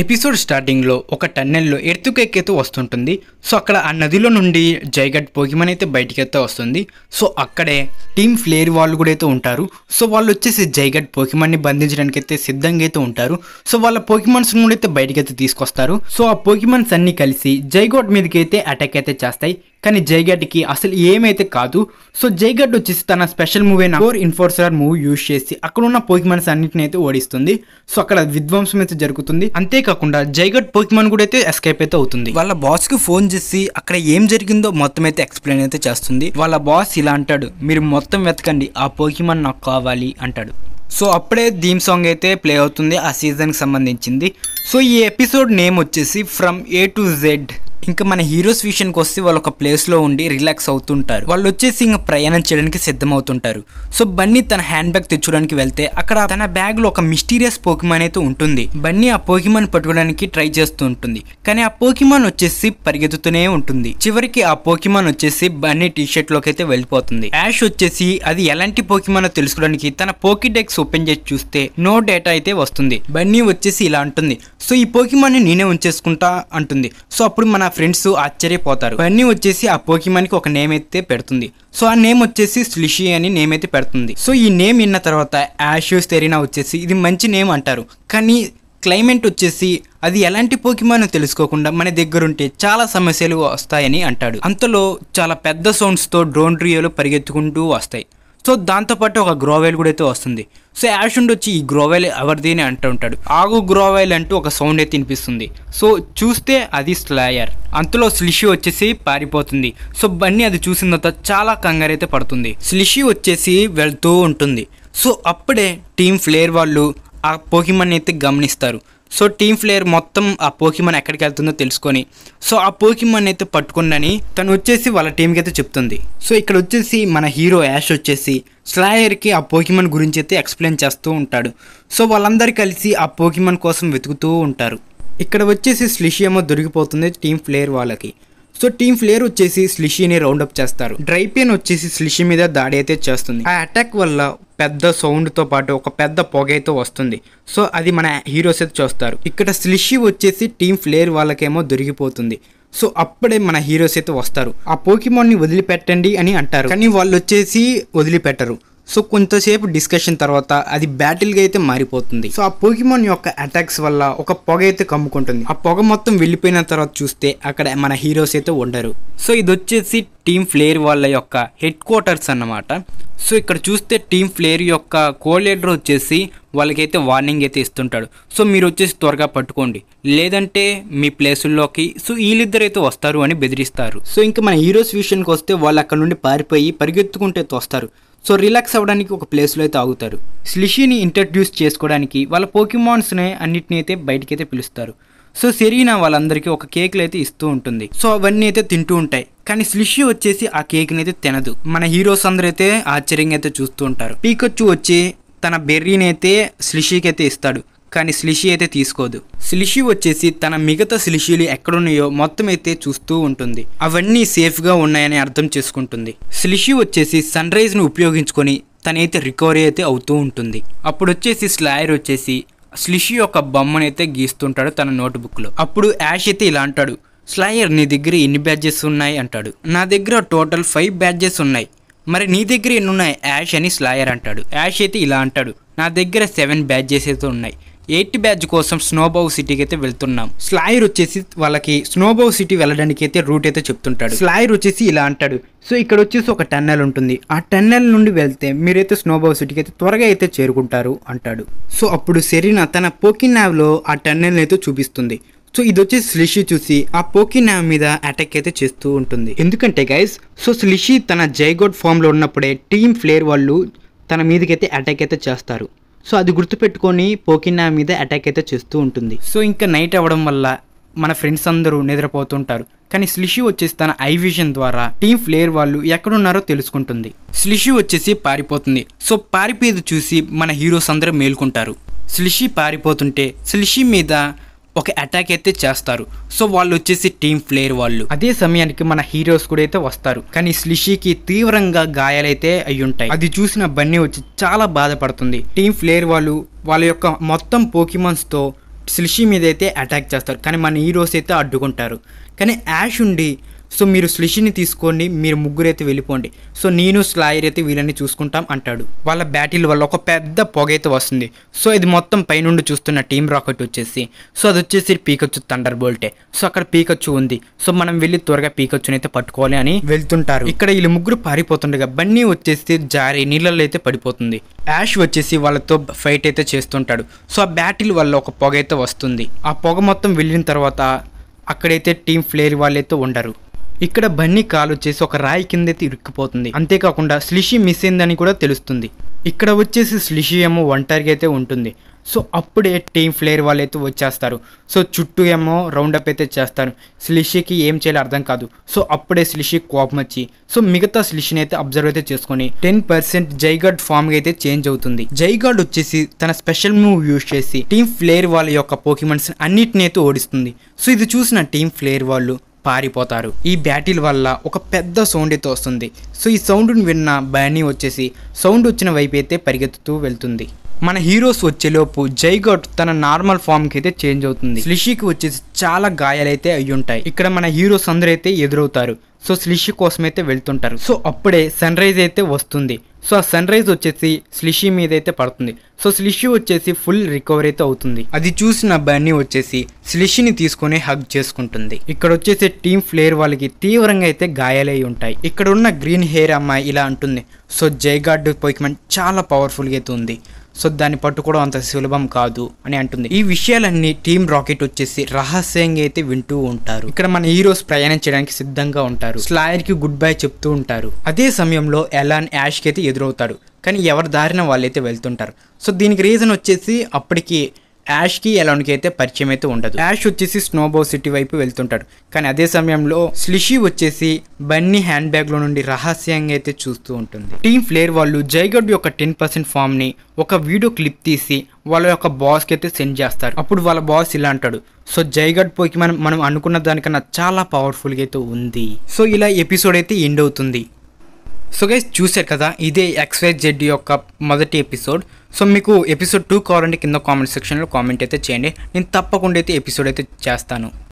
episode స్టార్టింగ్లో ఒక టన్నెల్లో ఎర్తుకెక్కేతూ వస్తుంటుంది సో అక్కడ ఆ నదిలో నుండి జైగడ్ పోగిమన్ అయితే బయటికైతే వస్తుంది సో అక్కడే టీమ్ ఫ్లేర్ వాళ్ళు కూడా అయితే ఉంటారు సో వాళ్ళు వచ్చేసి జైగడ్ పోకిమన్ని బంధించడానికి అయితే సిద్ధంగా అయితే ఉంటారు సో వాళ్ళ పోకిమన్స్ కూడా అయితే బయటకైతే తీసుకొస్తారు సో ఆ పోకిమన్స్ అన్ని కలిసి జైగోడ్ మీదకి అయితే అటాక్ అయితే చేస్తాయి కానీ జైగడ్కి అసలు ఏమైతే కాదు సో జైగడ్ వచ్చేసి తన స్పెషల్ మూవీ ఫోర్ ఇన్ఫోర్సర్ మూవీ యూజ్ చేసి అక్కడ ఉన్న పోకిమన్స్ అన్నింటిని అయితే ఓడిస్తుంది సో అక్కడ విధ్వంసం అయితే జరుగుతుంది అంతేకాకుండా జైగడ్ పోకిమన్ కూడా అయితే ఎస్కేప్ అయితే అవుతుంది వాళ్ళ బాస్ కి ఫోన్ చేసి అక్కడ ఏం జరిగిందో మొత్తం అయితే ఎక్స్ప్లెయిన్ అయితే చేస్తుంది వాళ్ళ బాస్ ఇలా అంటాడు మీరు మొత్తం వెతకండి ఆ పోకిమన్ నాకు కావాలి అంటాడు సో అప్పుడే థీమ్ సాంగ్ అయితే ప్లే అవుతుంది ఆ సీజన్కి సంబంధించింది సో ఈ ఎపిసోడ్ నేమ్ వచ్చేసి ఫ్రమ్ ఏ టు జెడ్ ఇంకా మన హీరోస్ విషయానికి వస్తే వాళ్ళు ఒక ప్లేస్లో ఉండి రిలాక్స్ అవుతుంటారు వాళ్ళు వచ్చేసి ఇంకా ప్రయాణం చేయడానికి సిద్ధమవుతుంటారు సో బన్నీ తన హ్యాండ్ బ్యాగ్ తెచ్చుకోవడానికి వెళ్తే అక్కడ తన బ్యాగ్లో ఒక మిస్టీరియస్ పోకిమాన్ అయితే ఉంటుంది బన్నీ ఆ పోకిమాన్ పట్టుకోవడానికి ట్రై చేస్తూ ఉంటుంది కానీ ఆ పోకిమాన్ వచ్చేసి పరిగెత్తుతూనే ఉంటుంది చివరికి ఆ పోకిమాన్ వచ్చేసి బన్నీ టీ షర్ట్ లోకి అయితే వెళ్ళిపోతుంది యాష్ వచ్చేసి అది ఎలాంటి పోకిమానో తెలుసుకోవడానికి తన పోకిడెక్స్ ఓపెన్ చేసి చూస్తే నో డేటా అయితే వస్తుంది బన్నీ వచ్చేసి ఇలా ఉంటుంది సో ఈ పోకిమాన్ నేనే ఉంచేసుకుంటా అంటుంది సో అప్పుడు మన ఫ్రెండ్స్ ఆశ్చర్యపోతారు అవన్నీ వచ్చేసి ఆ పోకిమాన్కి ఒక నేమ్ అయితే పెడుతుంది సో ఆ నేమ్ వచ్చేసి స్లిషి అని నేమ్ అయితే పెడుతుంది సో ఈ నేమ్ విన్న తర్వాత యాష్యూస్ తెరినా వచ్చేసి ఇది మంచి నేమ్ అంటారు కానీ క్లైమేట్ వచ్చేసి అది ఎలాంటి పోకిమాన్ తెలుసుకోకుండా మన దగ్గరుంటే చాలా సమస్యలు వస్తాయని అంటాడు అంతలో చాలా పెద్ద సౌండ్స్తో డ్రోన్ రియోలు పరిగెత్తుకుంటూ వస్తాయి సో దాంతోపాటు ఒక గ్రోవెల్ కూడా అయితే వస్తుంది సో యాషుండ్ వచ్చి ఈ గ్రోవెల్ ఎవరిది అని అంటూ ఉంటాడు ఆగు గ్రోవెల్ అంటూ ఒక సౌండ్ అయితే వినిపిస్తుంది సో చూస్తే అది స్లాయర్ అంతలో స్లిషి వచ్చేసి పారిపోతుంది సో బన్నీ అది చూసిన తర్వాత చాలా కంగారైతే పడుతుంది స్లిషి వచ్చేసి వెళ్తూ ఉంటుంది సో అప్పుడే టీం ఫ్లేయర్ వాళ్ళు ఆ పోకిమన్ అయితే గమనిస్తారు సో టీమ్ ప్లేయర్ మొత్తం ఆ పోకిమన్ ఎక్కడికి వెళ్తుందో తెలుసుకొని సో ఆ పోకిమన్ అయితే పట్టుకుందని తను వచ్చేసి వాళ్ళ టీంకి అయితే చెప్తుంది సో ఇక్కడ వచ్చేసి మన హీరో యాష్ వచ్చేసి స్లాయర్కి ఆ పోకిమన్ గురించి అయితే ఎక్స్ప్లెయిన్ చేస్తూ ఉంటాడు సో వాళ్ళందరూ కలిసి ఆ పోకిమన్ కోసం వెతుకుతూ ఉంటారు ఇక్కడ వచ్చేసి స్లిషియమో దొరికిపోతుంది టీమ్ ప్లేయర్ వాళ్ళకి సో టీమ్ ఫ్లేయర్ వచ్చేసి స్లిషీని రౌండప్ చేస్తారు పెయిన్ వచ్చేసి స్లిషి మీద దాడి అయితే చేస్తుంది ఆ అటాక్ వల్ల పెద్ద సౌండ్తో పాటు ఒక పెద్ద పొగైతే వస్తుంది సో అది మన హీరోస్ అయితే చూస్తారు ఇక్కడ స్లిషి వచ్చేసి టీమ్ ఫ్లేయర్ వాళ్ళకేమో దొరికిపోతుంది సో అప్పుడే మన హీరోస్ అయితే వస్తారు ఆ ని వదిలిపెట్టండి అని అంటారు కానీ వాళ్ళు వచ్చేసి వదిలిపెట్టరు సో కొంతసేపు డిస్కషన్ తర్వాత అది బ్యాటిల్గా అయితే మారిపోతుంది సో ఆ పోకిమోన్ యొక్క అటాక్స్ వల్ల ఒక పొగ అయితే కమ్ముకుంటుంది ఆ పొగ మొత్తం వెళ్ళిపోయిన తర్వాత చూస్తే అక్కడ మన హీరోస్ అయితే ఉండరు సో ఇది వచ్చేసి టీమ్ ఫ్లేర్ వాళ్ళ యొక్క హెడ్ క్వార్టర్స్ అన్నమాట సో ఇక్కడ చూస్తే టీమ్ ఫ్లేయర్ యొక్క కోలేడర్ వచ్చేసి వాళ్ళకైతే వార్నింగ్ అయితే ఇస్తుంటాడు సో మీరు వచ్చేసి త్వరగా పట్టుకోండి లేదంటే మీ ప్లేసుల్లోకి సో వీళ్ళిద్దరైతే వస్తారు అని బెదిరిస్తారు సో ఇంకా మన హీరోస్ విషయానికి వస్తే వాళ్ళు అక్కడ నుండి పారిపోయి పరిగెత్తుకుంటే వస్తారు సో రిలాక్స్ అవ్వడానికి ఒక ప్లేస్లో అయితే ఆగుతారు స్లిషిని ఇంట్రడ్యూస్ చేసుకోవడానికి వాళ్ళ పోకిమాన్స్ని అన్నిటిని అయితే అయితే పిలుస్తారు సో సెరీనా వాళ్ళందరికీ ఒక కేక్లు అయితే ఇస్తూ ఉంటుంది సో అవన్నీ అయితే తింటూ ఉంటాయి కానీ స్లిషి వచ్చేసి ఆ కేక్ని అయితే తినదు మన హీరోస్ అందరూ అయితే ఆశ్చర్యంగా అయితే చూస్తూ ఉంటారు పీకొచ్చు వచ్చి తన బెర్రీని అయితే స్లిషికి అయితే ఇస్తాడు కానీ శ్లిషి అయితే తీసుకోదు శ్లిషి వచ్చేసి తన మిగతా స్లిషీలు ఎక్కడున్నాయో మొత్తం అయితే చూస్తూ ఉంటుంది అవన్నీ సేఫ్గా ఉన్నాయని అర్థం చేసుకుంటుంది శ్లిషి వచ్చేసి సన్ రైజ్ను ఉపయోగించుకొని తనైతే రికవరీ అయితే అవుతూ ఉంటుంది అప్పుడు వచ్చేసి స్లాయర్ వచ్చేసి శ్లిషి యొక్క బొమ్మను అయితే గీస్తుంటాడు తన నోట్బుక్లో అప్పుడు యాష్ అయితే ఇలా అంటాడు స్లాయర్ నీ దగ్గర ఎన్ని బ్యాడ్జెస్ ఉన్నాయి అంటాడు నా దగ్గర టోటల్ ఫైవ్ బ్యాడ్జెస్ ఉన్నాయి మరి నీ దగ్గర ఎన్ని ఉన్నాయి యాష్ అని స్లాయర్ అంటాడు యాష్ అయితే ఇలా అంటాడు నా దగ్గర సెవెన్ బ్యాడ్జెస్ అయితే ఉన్నాయి ఎయిట్ బ్యాచ్ కోసం స్నోబౌ సిటీకి అయితే వెళ్తున్నాం స్లాయర్ వచ్చేసి వాళ్ళకి స్నోబౌ సిటీ వెళ్ళడానికి అయితే రూట్ అయితే చెప్తుంటాడు స్లాయర్ వచ్చేసి ఇలా అంటాడు సో ఇక్కడ వచ్చేసి ఒక టెన్నెల్ ఉంటుంది ఆ టెన్నెల్ నుండి వెళ్తే మీరైతే స్నోబౌ సిటీకి అయితే త్వరగా అయితే చేరుకుంటారు అంటాడు సో అప్పుడు సెరీనా తన పోకిన్ నావ్లో ఆ టెన్నెల్ అయితే చూపిస్తుంది సో ఇది వచ్చి స్లిషి చూసి ఆ పోకినా మీద అటాక్ అయితే చేస్తూ ఉంటుంది ఎందుకంటే గైస్ సో స్లిషి తన జైగోడ్ ఫామ్లో ఉన్నప్పుడే టీమ్ ఫ్లేర్ వాళ్ళు తన మీదకైతే అటాక్ అయితే చేస్తారు సో అది గుర్తుపెట్టుకొని పోకినా మీద అటాక్ అయితే చేస్తూ ఉంటుంది సో ఇంకా నైట్ అవ్వడం వల్ల మన ఫ్రెండ్స్ అందరూ నిద్రపోతుంటారు కానీ స్లిషు వచ్చేసి తన ఐ విజన్ ద్వారా టీమ్ ప్లేయర్ వాళ్ళు ఎక్కడున్నారో తెలుసుకుంటుంది స్లిషు వచ్చేసి పారిపోతుంది సో పారిపోయేది చూసి మన హీరోస్ అందరూ మేల్కుంటారు స్లిషి పారిపోతుంటే స్లిషి మీద ఒక అటాక్ అయితే చేస్తారు సో వాళ్ళు వచ్చేసి టీమ్ ప్లేయర్ వాళ్ళు అదే సమయానికి మన హీరోస్ కూడా అయితే వస్తారు కానీ స్లిషికి తీవ్రంగా గాయాలైతే అయి ఉంటాయి అది చూసిన బన్నీ వచ్చి చాలా బాధపడుతుంది టీమ్ ప్లేయర్ వాళ్ళు వాళ్ళ యొక్క మొత్తం పోకిమన్స్ తో స్లిషి మీద అయితే అటాక్ చేస్తారు కానీ మన హీరోస్ అయితే అడ్డుకుంటారు కానీ యాష్ ఉండి సో మీరు స్లిషిని తీసుకోండి మీరు ముగ్గురైతే వెళ్ళిపోండి సో నేను స్లాయర్ అయితే వీళ్ళని చూసుకుంటాం అంటాడు వాళ్ళ బ్యాటిల్ వల్ల ఒక పెద్ద పొగ అయితే వస్తుంది సో ఇది మొత్తం పైనుండి చూస్తున్న టీం రాకెట్ వచ్చేసి సో అది వచ్చేసి పీకచ్చు థండర్ బోల్టే సో అక్కడ పీకచ్చు ఉంది సో మనం వెళ్ళి త్వరగా పీకచ్చుని అయితే పట్టుకోవాలి అని వెళ్తుంటారు ఇక్కడ వీళ్ళు ముగ్గురు పారిపోతుండగా బన్నీ వచ్చేసి జారి నీళ్ళల్లో అయితే పడిపోతుంది యాష్ వచ్చేసి వాళ్ళతో ఫైట్ అయితే చేస్తుంటాడు సో ఆ బ్యాటిల్ వల్ల ఒక పొగ అయితే వస్తుంది ఆ పొగ మొత్తం వెళ్ళిన తర్వాత అక్కడైతే టీం ఫ్లేర్ వాళ్ళైతే ఉండరు ఇక్కడ బన్నీ కాలు వచ్చేసి ఒక రాయి కిందైతే ఇరుక్కుపోతుంది అంతేకాకుండా స్లిషి మిస్ అయిందని కూడా తెలుస్తుంది ఇక్కడ వచ్చేసి స్లిషి ఏమో ఒంటరిగా అయితే ఉంటుంది సో అప్పుడే టీమ్ ప్లేయర్ వాళ్ళు అయితే వచ్చేస్తారు సో చుట్టూ ఏమో రౌండప్ అయితే చేస్తారు స్లిషికి ఏం చేయాలో అర్థం కాదు సో అప్పుడే స్లిషి కోపం వచ్చి సో మిగతా స్లిషిని అయితే అబ్జర్వ్ అయితే చేసుకొని టెన్ పర్సెంట్ జైగాడ్ ఫామ్గా అయితే చేంజ్ అవుతుంది జైగాడ్ వచ్చేసి తన స్పెషల్ మూవ్ యూజ్ చేసి టీమ్ ప్లేయర్ వాళ్ళ యొక్క పోకిమెంట్స్ అన్నిటిని అయితే ఓడిస్తుంది సో ఇది చూసిన టీమ్ ప్లేయర్ వాళ్ళు పారిపోతారు ఈ బ్యాటిల్ వల్ల ఒక పెద్ద సౌండ్ అయితే వస్తుంది సో ఈ సౌండ్ని విన్న బర్నీ వచ్చేసి సౌండ్ వచ్చిన వైపు అయితే పరిగెత్తుతూ వెళ్తుంది మన హీరోస్ వచ్చేలోపు జైగట్ తన నార్మల్ ఫామ్కి అయితే చేంజ్ అవుతుంది స్లిషికి వచ్చేసి చాలా గాయాలైతే అయ్యుంటాయి ఇక్కడ మన హీరోస్ అందరైతే ఎదురవుతారు సో స్లిషి కోసం అయితే వెళ్తుంటారు సో అప్పుడే సన్ రైజ్ అయితే వస్తుంది సో ఆ సన్ రైజ్ వచ్చేసి స్లిషి మీద అయితే పడుతుంది సో స్లిషి వచ్చేసి ఫుల్ రికవరీ అయితే అవుతుంది అది చూసిన బన్నీ వచ్చేసి స్లిషిని తీసుకుని హగ్ చేసుకుంటుంది ఇక్కడ వచ్చేసి టీమ్ ఫ్లేయర్ వాళ్ళకి తీవ్రంగా అయితే గాయాలై ఉంటాయి ఇక్కడ ఉన్న గ్రీన్ హెయిర్ అమ్మాయి ఇలా అంటుంది సో గార్డ్ పొయిక్మెంట్ చాలా పవర్ఫుల్గా అయితే ఉంది సో దాన్ని పట్టుకోవడం అంత సులభం కాదు అని అంటుంది ఈ విషయాలన్నీ టీమ్ రాకెట్ వచ్చేసి రహస్యంగా అయితే వింటూ ఉంటారు ఇక్కడ మన హీరోస్ ప్రయాణం చేయడానికి సిద్ధంగా ఉంటారు స్లాయర్ కి గుడ్ బై చెప్తూ ఉంటారు అదే సమయంలో ఎలాన్ యాష్కి అయితే ఎదురవుతాడు కానీ ఎవరి దారిన వాళ్ళైతే వెళ్తుంటారు సో దీనికి రీజన్ వచ్చేసి అప్పటికి యాష్కి ఎలాన్కి అయితే పరిచయం అయితే ఉండదు యాష్ వచ్చేసి స్నోబో సిటీ వైపు వెళ్తుంటాడు కానీ అదే సమయంలో స్లిషి వచ్చేసి బన్నీ హ్యాండ్ బ్యాగ్లో నుండి రహస్యంగా అయితే చూస్తూ ఉంటుంది టీమ్ ఫ్లేర్ వాళ్ళు జైగడ్ యొక్క టెన్ పర్సెంట్ ఫామ్ని ఒక వీడియో క్లిప్ తీసి వాళ్ళ యొక్క బాస్కి అయితే సెండ్ చేస్తారు అప్పుడు వాళ్ళ బాస్ ఇలా అంటాడు సో జైగడ్ పోయి మనం మనం అనుకున్న దానికన్నా చాలా పవర్ఫుల్గా అయితే ఉంది సో ఇలా ఎపిసోడ్ అయితే ఎండ్ అవుతుంది సో గైస్ చూసారు కదా ఇదే ఎక్స్వైజ్ జెడ్ యొక్క మొదటి ఎపిసోడ్ సో మీకు ఎపిసోడ్ టూ కావాలంటే కింద కామెంట్ సెక్షన్లో కామెంట్ అయితే చేయండి నేను తప్పకుండా అయితే ఎపిసోడ్ అయితే చేస్తాను